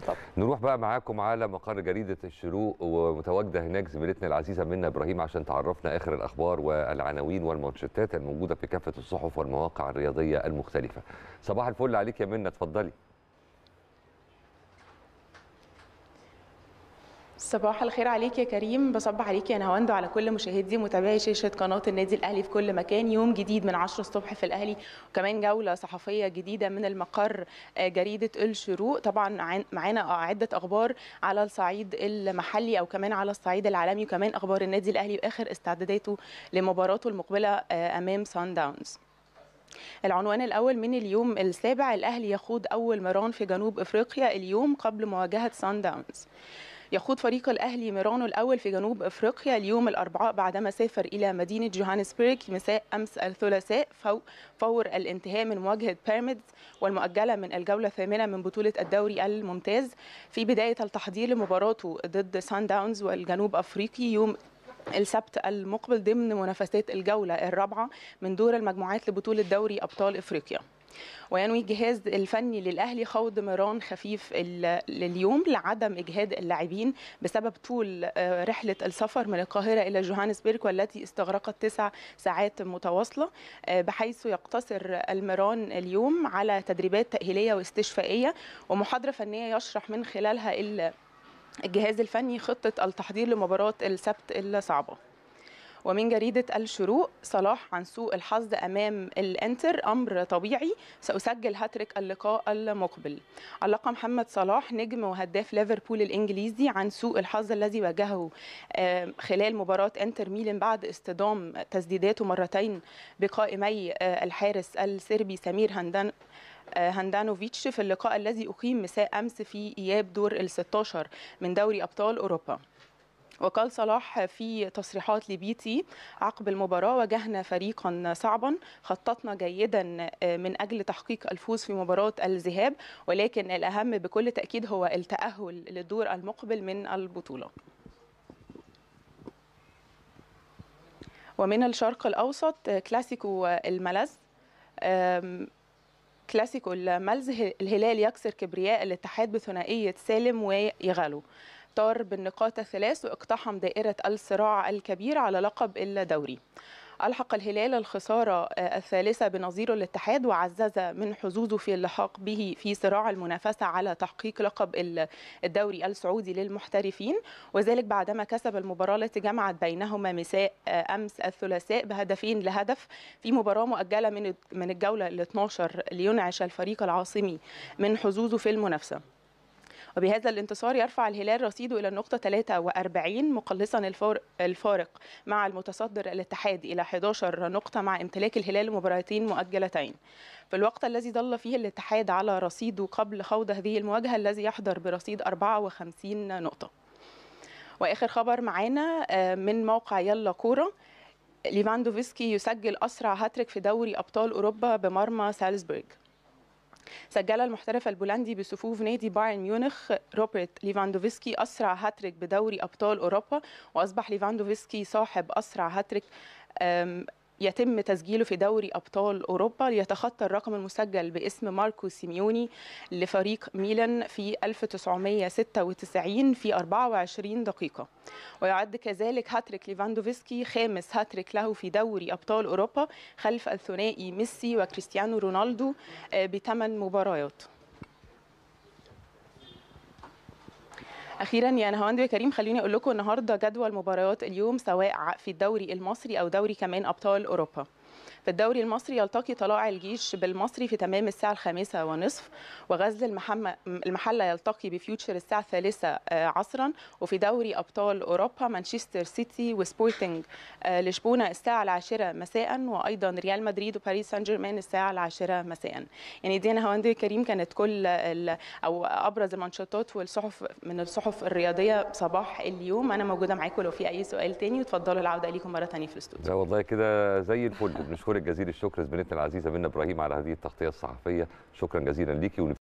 طبعا نروح بقى معاكم على مقر جريده الشروق ومتواجده هناك زميلتنا العزيزه منى ابراهيم عشان تعرفنا اخر الاخبار والعناوين والمانشيتات الموجوده في كافه الصحف والمواقع الرياضيه المختلفه صباح الفل عليك يا منى اتفضلي صباح الخير عليك يا كريم بصبح عليك يا نهاوند وعلى كل مشاهدي متابعي شاشه قناه النادي الاهلي في كل مكان يوم جديد من 10 الصبح في الاهلي وكمان جوله صحفيه جديده من المقر آه، جريده الشروق طبعا معانا آه، عده اخبار على الصعيد المحلي او كمان على الصعيد العالمي وكمان اخبار النادي الاهلي واخر استعداداته لمباراته المقبله آه، امام سان داونز العنوان الأول من اليوم السابع الأهلي يخوض أول مران في جنوب أفريقيا اليوم قبل مواجهة سان داونز يخوض فريق الأهلي ميرانو الأول في جنوب أفريقيا اليوم الأربعاء بعدما سافر إلى مدينة جوهانسبرغ مساء أمس الثلاثاء فور الانتهاء من مواجهة بيراميدز والمؤجلة من الجولة الثامنة من بطولة الدوري الممتاز في بداية التحضير لمباراته ضد سان داونز والجنوب أفريقي يوم السبت المقبل ضمن منافسات الجولة الرابعة من دور المجموعات لبطولة دوري أبطال إفريقيا وينوي الجهاز الفني للاهلي خوض مران خفيف لليوم لعدم اجهاد اللاعبين بسبب طول آه، رحله السفر من القاهره الى جوهانسبرغ والتي استغرقت تسع ساعات متواصله آه، بحيث يقتصر المران اليوم على تدريبات تاهيليه واستشفائيه ومحاضره فنيه يشرح من خلالها الجهاز الفني خطه التحضير لمباراه السبت الصعبه ومن جريدة الشروق صلاح عن سوء الحظ أمام الإنتر أمر طبيعي سأسجل هاتريك اللقاء المقبل علق محمد صلاح نجم وهداف ليفربول الإنجليزي عن سوء الحظ الذي واجهه خلال مباراة إنتر ميلان بعد اصطدام تسديداته مرتين بقائمي آه، الحارس السربي سمير هندان هاندانوفيتش آه، في اللقاء الذي أقيم مساء أمس في إياب دور ال 16 من دوري أبطال أوروبا وقال صلاح في تصريحات لبيتي عقب المباراة واجهنا فريقا صعبا خططنا جيدا آه، من أجل تحقيق الفوز في مباراة الذهاب ولكن الأهم بكل تأكيد هو التأهل للدور المقبل من البطولة ومن الشرق الأوسط آه، كلاسيكو الملز كلاسيكو الملز الهلال يكسر كبرياء الاتحاد بثنائية سالم ويغالو أبطار بالنقاط الثلاث واقتحم دائرة الصراع الكبير على لقب الدوري ألحق الهلال الخسارة آه، الثالثة بنظير الاتحاد وعزز من حظوظه في اللحاق به في صراع المنافسة على تحقيق لقب الدوري السعودي للمحترفين وذلك بعدما كسب المباراة التي جمعت بينهما مساء آه، أمس الثلاثاء بهدفين لهدف في مباراة مؤجلة من من الجولة ال 12 لينعش الفريق العاصمي من حظوظه في المنافسة. وبهذا الانتصار يرفع الهلال رصيده إلى النقطة 43 مقلصا الفارق مع المتصدر الاتحاد إلى 11 نقطة مع امتلاك الهلال مباراتين مؤجلتين في الوقت الذي ظل فيه الاتحاد على رصيده قبل خوض هذه المواجهة الذي يحضر برصيد 54 نقطة واخر خبر معانا آه، من موقع يلا كوره ليفاندوفسكي يسجل اسرع هاتريك في دوري ابطال اوروبا بمرمى سالزبورغ سجل المحترف البولندي بصفوف نادي بايرن ميونخ روبرت ليفاندوفسكي أسرع هاتريك بدوري أبطال أوروبا وأصبح ليفاندوفسكي صاحب أسرع هاتريك يتم تسجيله في دوري أبطال أوروبا ليتخطى الرقم المسجل باسم ماركو سيميوني لفريق ميلان في 1996 في 24 دقيقة ويعد كذلك هاتريك ليفاندوفسكي خامس هاتريك له في دوري أبطال أوروبا خلف الثنائي ميسي وكريستيانو رونالدو آه، بثمان مباريات اخيرا يا نهاوند كريم خليني اقول لكم النهارده جدول مباريات اليوم سواء في الدوري المصري او دوري كمان ابطال اوروبا في الدوري المصري يلتقي طلائع الجيش بالمصري في تمام الساعة الخامسة ونصف وغزل المحلة يلتقي بفيوتشر الساعة الثالثة آه، عصرا وفي دوري أبطال أوروبا مانشستر سيتي وسبورتنج آه، لشبونة الساعة العاشرة مساء وأيضا ريال مدريد وباريس سان جيرمان الساعة العاشرة مساء يعني دينا هواندي كريم كانت كل أو أبرز المنشطات والصحف من الصحف الرياضية صباح اليوم أنا موجودة معاكم لو في أي سؤال تاني وتفضلوا العودة ليكم مرة تانية في الاستوديو لا والله كده زي الفل نشكرك جزيل الشكر زميلتنا العزيزه منى ابراهيم على هذه التغطيه الصحفيه شكرا جزيلا ليكي